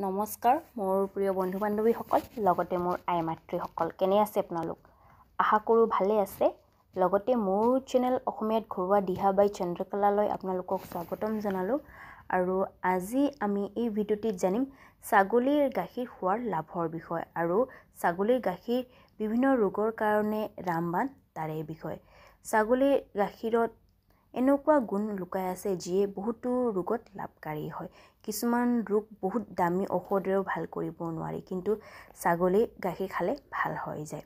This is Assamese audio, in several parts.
নমস্কাৰ মোৰ প্ৰিয় বন্ধু বান্ধৱীসকল লগতে মোৰ আই মাতৃসকল কেনে আছে আপোনালোক আশা কৰোঁ ভালে আছে লগতে মোৰ চেনেল অসমীয়াত ঘৰুৱা দিহাবাই চন্দ্ৰকলালৈ আপোনালোকক স্বাগতম জনালোঁ আৰু আজি আমি এই ভিডিঅ'টিত জানিম ছাগলীৰ গাখীৰ খোৱাৰ লাভৰ বিষয়ে আৰু ছাগলীৰ গাখীৰ বিভিন্ন ৰোগৰ কাৰণে ৰামবান তাৰে বিষয়ে ছাগলীৰ গাখীৰত এনেকুৱা গুণ লুকাই আছে যিয়ে বহুতো ৰোগত লাভকাৰী হয় কিছুমান ৰোগ বহুত দামী ঔষধেও ভাল কৰিব নোৱাৰি কিন্তু ছাগলীৰ গাখীৰ খালে ভাল হৈ যায়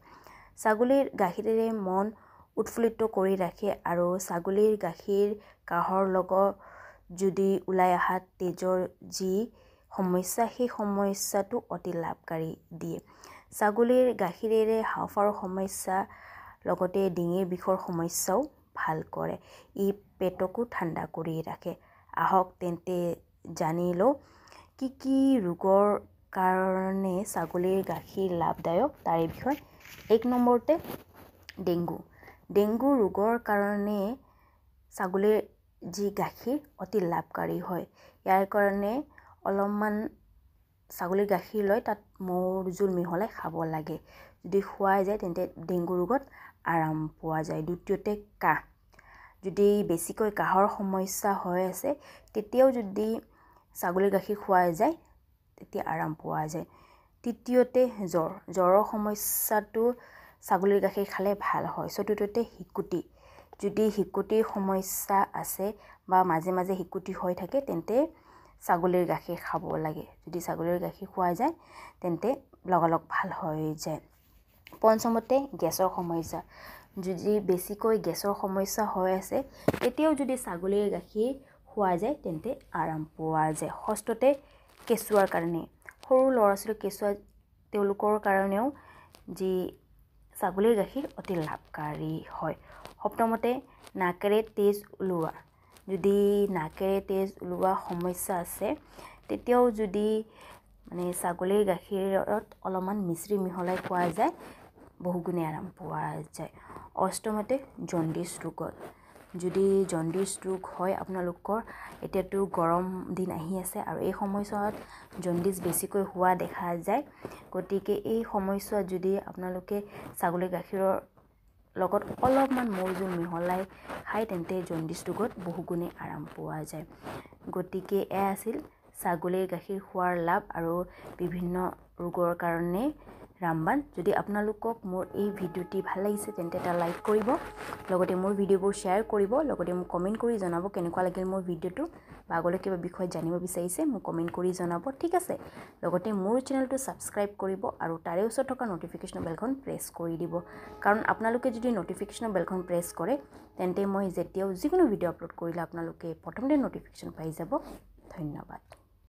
ছাগলীৰ গাখীৰেৰে মন উৎফুল্লিত কৰি ৰাখে আৰু ছাগলীৰ গাখীৰ কাহৰ লগত যদি ওলাই অহা তেজৰ যি সমস্যা সেই সমস্যাটো অতি লাভকাৰী দিয়ে ছাগলীৰ গাখীৰেৰে হাওঁফাওঁৰ সমস্যা লগতে ডিঙিৰ বিষৰ সমস্যাও ভাল কৰে ই পেটকো ঠাণ্ডা কৰি ৰাখে আহক তেন্তে জানি লওঁ কি কি ৰোগৰ কাৰণে ছাগলীৰ গাখীৰ লাভদায়ক তাৰে বিষয়ে এক নম্বৰতে ডেংগু ডেংগু ৰোগৰ কাৰণে ছাগলীৰ যি গাখীৰ অতি লাভকাৰী হয় ইয়াৰ কাৰণে অলপমান ছাগলী গাখীৰ লৈ তাত মৌৰ জোল মিহলাই খাব লাগে যদি খোৱাই যায় তেন্তে ডেংগু ৰোগত আৰাম পোৱা যায় দ্বিতীয়তে কাহ যদি বেছিকৈ কাহৰ সমস্যা হৈ আছে তেতিয়াও যদি ছাগলী গাখীৰ খোৱাই যায় তেতিয়া আৰাম পোৱা যায় তৃতীয়তে জ্বৰ জ্বৰৰ সমস্যাটো ছাগলীৰ গাখীৰ খালে ভাল হয় চতুৰ্থতে শিকুটি যদি শিকুটিৰ সমস্যা আছে বা মাজে মাজে শিকুটি হৈ থাকে তেন্তে ছাগলীৰ গাখীৰ খাব লাগে যদি ছাগলীৰ গাখীৰ খোৱা যায় তেন্তে লগালগ ভাল হৈ যায় পঞ্চমতে গেছৰ সমস্যা যদি বেছিকৈ গেছৰ সমস্যা হৈ আছে তেতিয়াও যদি ছাগলীৰ গাখীৰ খোৱা যায় তেন্তে আৰাম পোৱা যায় ষষ্ঠতে কেঁচুৱাৰ কাৰণে সৰু ল'ৰা ছোৱালীৰ কেঁচুৱা তেওঁলোকৰ কাৰণেও যি ছাগলীৰ গাখীৰ অতি লাভকাৰী হয় সপ্তমতে নাকেৰে তেজ ওলোৱা যদি নাকেৰে তেজ ওলোৱা সমস্যা আছে তেতিয়াও যদি মানে ছাগলীৰ গাখীৰত অলপমান মিচিৰি মিহলাই খোৱা যায় বহুগুণে আৰাম পোৱা যায় অষ্টমতে জণ্ডিচ ৰোগত যদি জণ্ডিচ ৰোগ হয় আপোনালোকৰ এতিয়াতো গৰম দিন আহি আছে আৰু এই সময়ছোৱাত জণ্ডিচ বেছিকৈ হোৱা দেখা যায় গতিকে এই সময়ছোৱাত যদি আপোনালোকে ছাগলী গাখীৰৰ লগত অলপমান মৌ জোল মিহলাই খাই তেন্তে জণ্ডিচ ৰোগত বহুগুণে আৰাম পোৱা যায় গতিকে এয়া আছিল ছাগলীৰ গাখীৰ খোৱাৰ লাভ আৰু বিভিন্ন ৰোগৰ কাৰণে ৰামবান যদি আপোনালোকক মোৰ এই ভিডিঅ'টি ভাল লাগিছে তেন্তে এটা লাইক কৰিব লগতে মোৰ ভিডিঅ'বোৰ শ্বেয়াৰ কৰিব লগতে মোক কমেণ্ট কৰি জনাব কেনেকুৱা লাগিল মোৰ ভিডিঅ'টো বা আগলৈ কিবা বিষয়ে জানিব বিচাৰিছে মোক কমেণ্ট কৰি জনাব ঠিক আছে লগতে মোৰ চেনেলটো ছাবস্ক্ৰাইব কৰিব আৰু তাৰে ওচৰত থকা ন'টিফিকেশ্যন বেলখন প্ৰেছ কৰি দিব কাৰণ আপোনালোকে যদি ন'টিফিকেশ্যন বেলখন প্ৰেছ কৰে তেন্তে মই যেতিয়াও যিকোনো ভিডিঅ' আপলোড কৰিলে আপোনালোকে প্ৰথমতে ন'টিফিকেশ্যন পাই যাব ধন্যবাদ